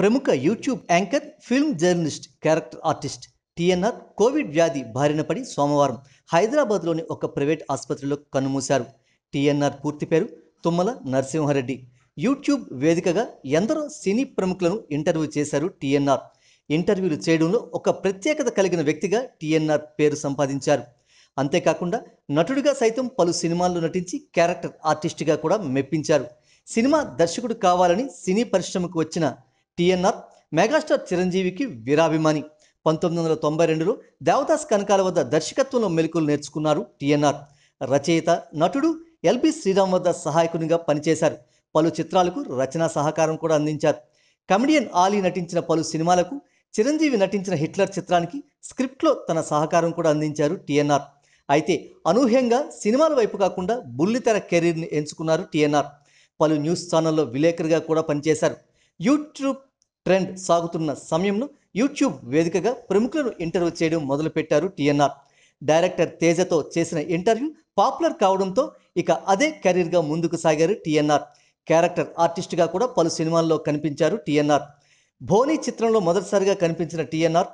ప్రముఖ YouTube anchor film journalist character artist TNR Covid వ్యాధి బారిన పడి సోమవారం హైదరాబాద్లోని ఒక ప్రైవేట్ ఆసుపత్రిలో కన్నుమూశారు టిఎన్ఆర్ పూర్తి పేరు తుమ్మల నరసింహారెడ్డి యూట్యూబ్ వేదికగా ఎందరో సినీ ప్రముఖులను ఇంటర్వ్యూ చేశారు టిఎన్ఆర్ ఇంటర్వ్యూలు చేయడంలో ఒక ప్రత్యేకత కలిగిన వ్యక్తిగా టీఎన్ఆర్ పేరు సంపాదించారు అంతేకాకుండా నటుడిగా సైతం పలు సినిమాల్లో నటించి క్యారెక్టర్ ఆర్టిస్ట్గా కూడా మెప్పించారు సినిమా దర్శకుడు కావాలని సినీ పరిశ్రమకు వచ్చిన టిఎన్ఆర్ మెగాస్టార్ చిరంజీవికి వీరాభిమాని పంతొమ్మిది వందల తొంభై రెండులో దేవదాస్ కనకాల వద్ద దర్శకత్వంలో మెలుకులు నేర్చుకున్నారు టిఎన్ఆర్ రచయిత నటుడు ఎల్బి శ్రీరామ్ వద్ద సహాయకునిగా పనిచేశారు పలు చిత్రాలకు రచనా సహకారం కూడా అందించారు కమెడియన్ ఆలీ నటించిన పలు సినిమాలకు చిరంజీవి నటించిన హిట్లర్ చిత్రానికి స్క్రిప్ట్లో తన సహకారం కూడా అందించారు టిఎన్ఆర్ అయితే అనూహ్యంగా సినిమాల వైపు కాకుండా బుల్లితెర కెరీర్ని ఎంచుకున్నారు టిఎన్ఆర్ పలు న్యూస్ ఛానల్లో విలేకరుగా కూడా పనిచేశారు యూట్యూబ్ ట్రెండ్ సాగుతున్న సమయంలో యూట్యూబ్ వేదికగా ప్రముఖులను ఇంటర్వ్యూ చేయడం మొదలుపెట్టారు టిఎన్ఆర్ డైరెక్టర్ తేజతో చేసిన ఇంటర్వ్యూ పాపులర్ కావడంతో ఇక అదే కెరీర్గా ముందుకు సాగారు టిఎన్ఆర్ క్యారెక్టర్ ఆర్టిస్ట్గా కూడా పలు సినిమాల్లో కనిపించారు టిఎన్ఆర్ భోని చిత్రంలో మొదటిసారిగా కనిపించిన టీఎన్ఆర్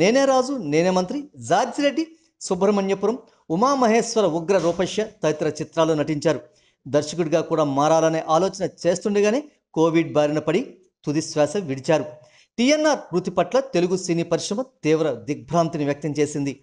నేనే రాజు నేనే మంత్రి జార్జిరెడ్డి సుబ్రహ్మణ్యపురం ఉమామహేశ్వర ఉగ్ర రూపశ్య తదితర చిత్రాల్లో నటించారు దర్శకుడిగా కూడా మారాలనే ఆలోచన చేస్తుండగానే కోవిడ్ బారిన పడి తుది శ్వాస విడిచారు టీఎన్ఆర్ మృతి పట్ల తెలుగు సినీ పరిశ్రమ తీవ్ర దిగ్భ్రాంతిని వ్యక్తం చేసింది